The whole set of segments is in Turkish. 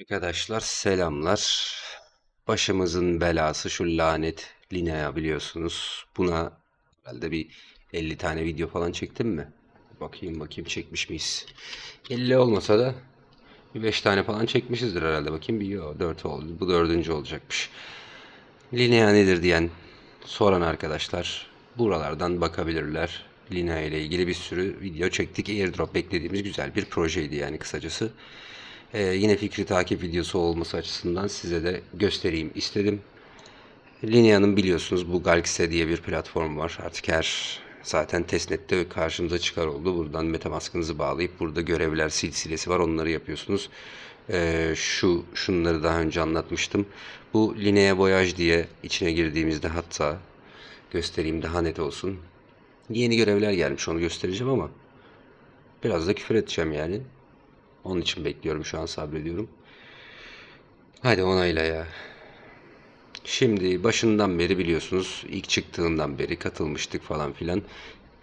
Arkadaşlar selamlar. Başımızın belası şu lanet Linea biliyorsunuz. Buna herhalde bir 50 tane video falan çektim mi? Bakayım bakayım çekmiş miyiz? 50 olmasa da bir 5 tane falan çekmişizdir herhalde. Bakayım bir yo 4 oldu. Bu dördüncü olacakmış. Linea nedir diyen soran arkadaşlar buralardan bakabilirler. Linea ile ilgili bir sürü video çektik. Airdrop beklediğimiz güzel bir projeydi yani kısacası e, yine fikri takip videosu olması açısından size de göstereyim istedim. Linea'nın biliyorsunuz bu Galaxy diye bir platform var. Artık her zaten testnet'te karşımıza çıkar oldu. Buradan metamaskınızı bağlayıp burada görevler silsilesi var. Onları yapıyorsunuz. Ee, şu şunları daha önce anlatmıştım. Bu Linea Voyage diye içine girdiğimizde hatta göstereyim daha net olsun. Yeni görevler gelmiş onu göstereceğim ama biraz da küfür edeceğim yani. Onun için bekliyorum şu an sabrediyorum. Hadi onayla ya. Şimdi başından beri biliyorsunuz ilk çıktığından beri katılmıştık falan filan.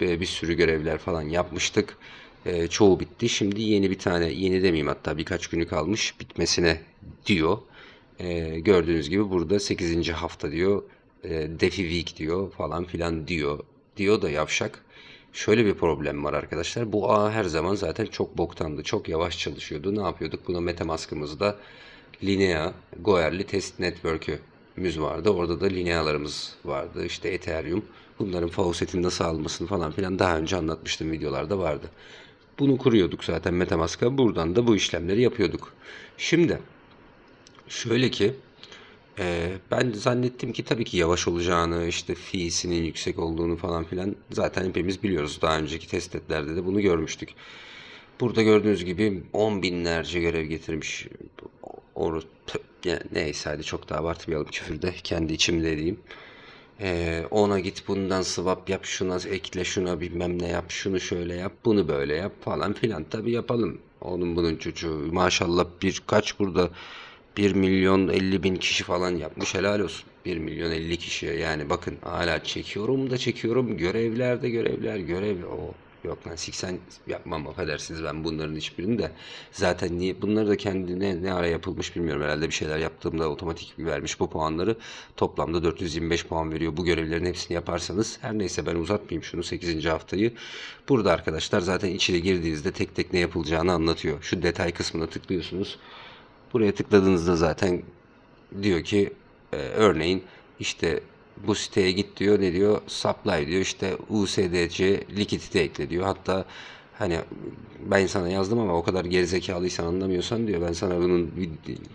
Bir sürü görevler falan yapmıştık. E, çoğu bitti. Şimdi yeni bir tane, yeni demeyeyim hatta birkaç günü kalmış bitmesine diyor. E, gördüğünüz gibi burada 8. hafta diyor. E, Defi Week diyor falan filan diyor. Diyor da yavşak. Şöyle bir problem var arkadaşlar. Bu ağ her zaman zaten çok boktandı. Çok yavaş çalışıyordu. Ne yapıyorduk? Buna Metamask'ımızda Linea, Goerli Test Network'ümüz vardı. Orada da Linea'larımız vardı. İşte Ethereum. Bunların faucetin nasıl almasını falan filan daha önce anlatmıştım. Videolarda vardı. Bunu kuruyorduk zaten Metamask'a. Buradan da bu işlemleri yapıyorduk. Şimdi şöyle ki ee, ben zannettim ki tabii ki yavaş olacağını, işte fiisinin yüksek olduğunu falan filan zaten hepimiz biliyoruz. Daha önceki testetlerde de bunu görmüştük. Burada gördüğünüz gibi on binlerce görev getirmiş. Oru, neyse hadi çok da abartmayalım küfürde. Kendi içimde diyeyim. Ee, ona git bundan swap yap, şuna ekle, şuna bilmem ne yap, şunu şöyle yap, bunu böyle yap falan filan. tabi yapalım. Onun bunun çocuğu maşallah birkaç burada 1 milyon 50 bin kişi falan yapmış helal olsun. 1 milyon 50 kişi yani bakın hala çekiyorum da çekiyorum görevlerde görevler görev o yok lan 80 yapmam affedersiniz ben bunların hiçbirini de zaten niye bunları da kendine ne ara yapılmış bilmiyorum herhalde bir şeyler yaptığımda otomatik vermiş bu puanları toplamda 425 puan veriyor bu görevlerin hepsini yaparsanız her neyse ben uzatmayayım şunu 8. haftayı burada arkadaşlar zaten içeri girdiğinizde tek tek ne yapılacağını anlatıyor şu detay kısmına tıklıyorsunuz Buraya tıkladığınızda zaten diyor ki e, örneğin işte bu siteye git diyor ne diyor supply diyor işte USDC likidite ekle diyor hatta Hani ben sana yazdım ama o kadar gerizekalıysan anlamıyorsan diyor. Ben sana bunun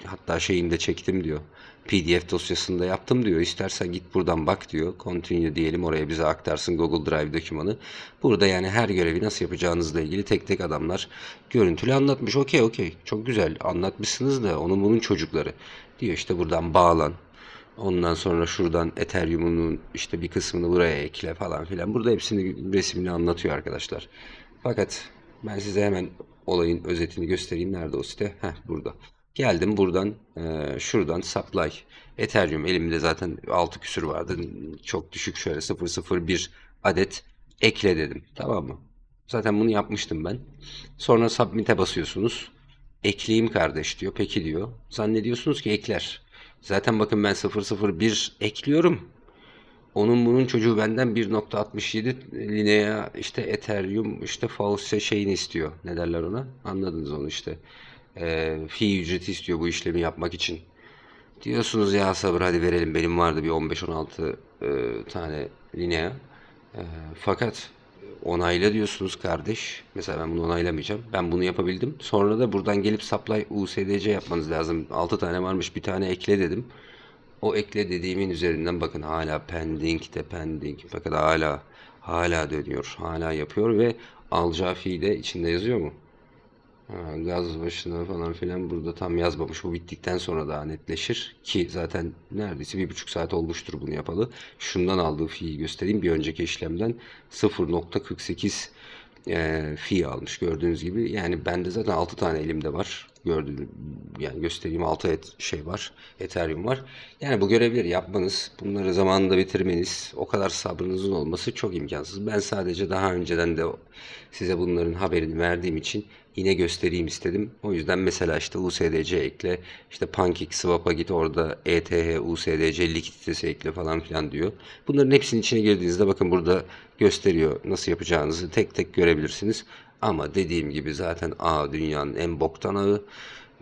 hatta şeyini de çektim diyor. PDF dosyasında yaptım diyor. İstersen git buradan bak diyor. Continue diyelim oraya bize aktarsın Google Drive dokümanı. Burada yani her görevi nasıl yapacağınızla ilgili tek tek adamlar görüntülü anlatmış. Okey okey çok güzel anlatmışsınız da onun bunun çocukları. Diyor işte buradan bağlan. Ondan sonra şuradan Ethereum'un işte bir kısmını buraya ekle falan filan. Burada hepsini resimli anlatıyor arkadaşlar. Fakat ben size hemen olayın özetini göstereyim. Nerede o site? Heh burada. Geldim buradan e, şuradan supply Ethereum elimde zaten 6 küsür vardı. Çok düşük şöyle 0.01 adet ekle dedim. Tamam mı? Zaten bunu yapmıştım ben. Sonra submit'e basıyorsunuz. Ekleyeyim kardeş diyor. Peki diyor. Zannediyorsunuz ki ekler. Zaten bakın ben 001 ekliyorum. Onun bunun çocuğu benden 1.67 Linea işte Ethereum işte false şeyini istiyor. Ne derler ona? Anladınız onu işte. E, fee ücreti istiyor bu işlemi yapmak için. Diyorsunuz ya sabır hadi verelim benim vardı bir 15-16 e, tane Linea. E, ee, fakat onayla diyorsunuz kardeş. Mesela ben bunu onaylamayacağım. Ben bunu yapabildim. Sonra da buradan gelip supply USDC yapmanız lazım. 6 tane varmış bir tane ekle dedim. O ekle dediğimin üzerinden bakın hala pending de pending. fakat hala hala dönüyor. Hala yapıyor ve Alcafi de içinde yazıyor mu? Ha, gaz başına falan filan burada tam yazmamış. Bu bittikten sonra daha netleşir ki zaten neredeyse bir buçuk saat olmuştur bunu yapalı. Şundan aldığı fiili göstereyim. Bir önceki işlemden 0.48 e, fi almış gördüğünüz gibi. Yani bende zaten 6 tane elimde var. gördüğüm yani göstereyim 6 et, şey var. Ethereum var. Yani bu görevleri yapmanız, bunları zamanında bitirmeniz, o kadar sabrınızın olması çok imkansız. Ben sadece daha önceden de size bunların haberini verdiğim için yine göstereyim istedim. O yüzden mesela işte USDC ekle, işte Pancake Swap'a git orada ETH, USDC likiditesi ekle falan filan diyor. Bunların hepsinin içine girdiğinizde bakın burada gösteriyor nasıl yapacağınızı tek tek görebilirsiniz. Ama dediğim gibi zaten A dünyanın en boktan ağı.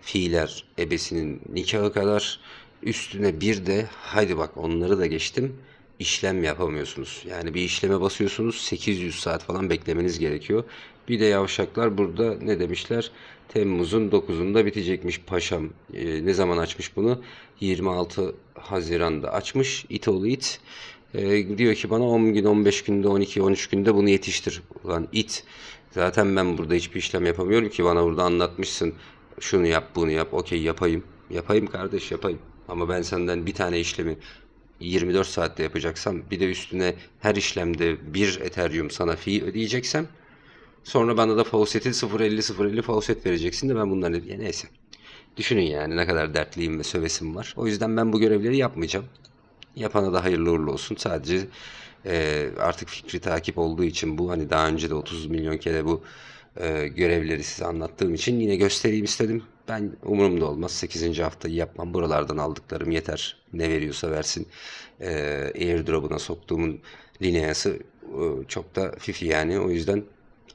Fiiler ebesinin nikahı kadar. Üstüne bir de haydi bak onları da geçtim işlem yapamıyorsunuz. Yani bir işleme basıyorsunuz 800 saat falan beklemeniz gerekiyor. Bir de yavşaklar burada ne demişler? Temmuz'un 9'unda bitecekmiş paşam. E, ne zaman açmış bunu? 26 Haziran'da açmış. It oğlu it. E, diyor ki bana 10 gün, 15 günde, 12, 13 günde bunu yetiştir. Ulan it. Zaten ben burada hiçbir işlem yapamıyorum ki bana burada anlatmışsın. Şunu yap, bunu yap. Okey yapayım. Yapayım kardeş yapayım. Ama ben senden bir tane işlemi 24 saatte yapacaksam bir de üstüne her işlemde bir Ethereum sana fee ödeyeceksem sonra bana da faucet'i 0.50 0.50 faucet vereceksin de ben bunları diye neyse. Düşünün yani ne kadar dertliyim ve sövesim var. O yüzden ben bu görevleri yapmayacağım. Yapana da hayırlı uğurlu olsun. Sadece e, artık fikri takip olduğu için bu hani daha önce de 30 milyon kere bu e, görevleri size anlattığım için yine göstereyim istedim. Ben umurumda olmaz. 8. haftayı yapmam. Buralardan aldıklarım yeter. Ne veriyorsa versin. E, airdrop'una soktuğumun lineası e, çok da fifi yani. O yüzden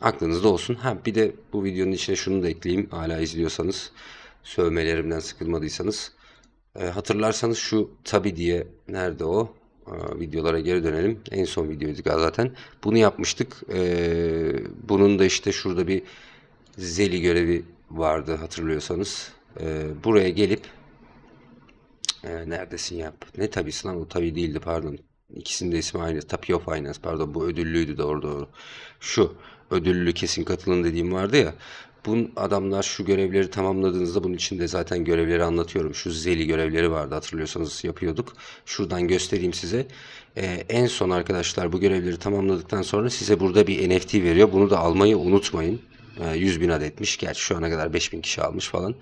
aklınızda olsun. Ha bir de bu videonun içine şunu da ekleyeyim. Hala izliyorsanız, sövmelerimden sıkılmadıysanız. E, hatırlarsanız şu tabi diye nerede o? videolara geri dönelim. En son videoydu zaten. Bunu yapmıştık. E, bunun da işte şurada bir zeli görevi vardı hatırlıyorsanız. E, buraya gelip e, neredesin yap. Ne tabisi lan o tabi değildi pardon. İkisinin de ismi aynı. Tapio Finance pardon bu ödüllüydü doğru doğru. Şu ödüllü kesin katılın dediğim vardı ya. bun adamlar şu görevleri tamamladığınızda bunun içinde zaten görevleri anlatıyorum. Şu zeli görevleri vardı hatırlıyorsanız yapıyorduk. Şuradan göstereyim size. Ee, en son arkadaşlar bu görevleri tamamladıktan sonra size burada bir NFT veriyor. Bunu da almayı unutmayın. 100 ee, bin adetmiş. Gerçi şu ana kadar 5 bin kişi almış falan.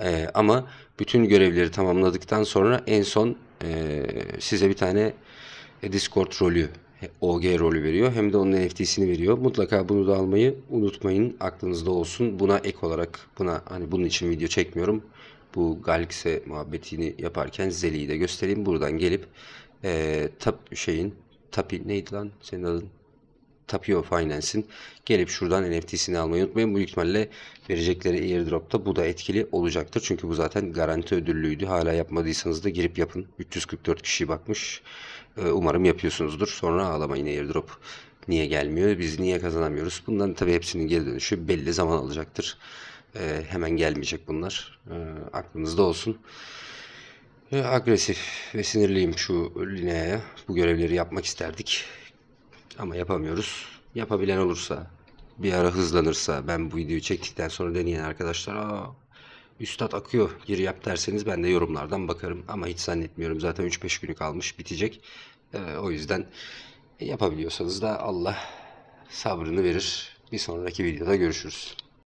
E, ama bütün görevleri tamamladıktan sonra en son e, size bir tane e, Discord rolü, OG rolü veriyor. Hem de onun NFT'sini veriyor. Mutlaka bunu da almayı unutmayın. Aklınızda olsun. Buna ek olarak buna hani bunun için video çekmiyorum. Bu Galaxy muhabbetini yaparken Zeli'yi de göstereyim. Buradan gelip e, tap şeyin tapi neydi lan senin adın? Tapio Finance'in gelip şuradan NFT'sini almayı unutmayın. Bu ihtimalle verecekleri airdrop'ta bu da etkili olacaktır. Çünkü bu zaten garanti ödüllüydü. Hala yapmadıysanız da girip yapın. 344 kişi bakmış. Ee, umarım yapıyorsunuzdur. Sonra ağlamayın airdrop niye gelmiyor, biz niye kazanamıyoruz. Bundan tabii hepsinin geri dönüşü belli zaman alacaktır. Ee, hemen gelmeyecek bunlar. Ee, aklınızda olsun. agresif ve sinirliyim şu Linea'ya. Bu görevleri yapmak isterdik. Ama yapamıyoruz. Yapabilen olursa, bir ara hızlanırsa, ben bu videoyu çektikten sonra deneyen arkadaşlar Aa, Üstad akıyor gir yap derseniz ben de yorumlardan bakarım ama hiç zannetmiyorum zaten 3-5 günü kalmış bitecek. Ee, o yüzden yapabiliyorsanız da Allah sabrını verir. Bir sonraki videoda görüşürüz.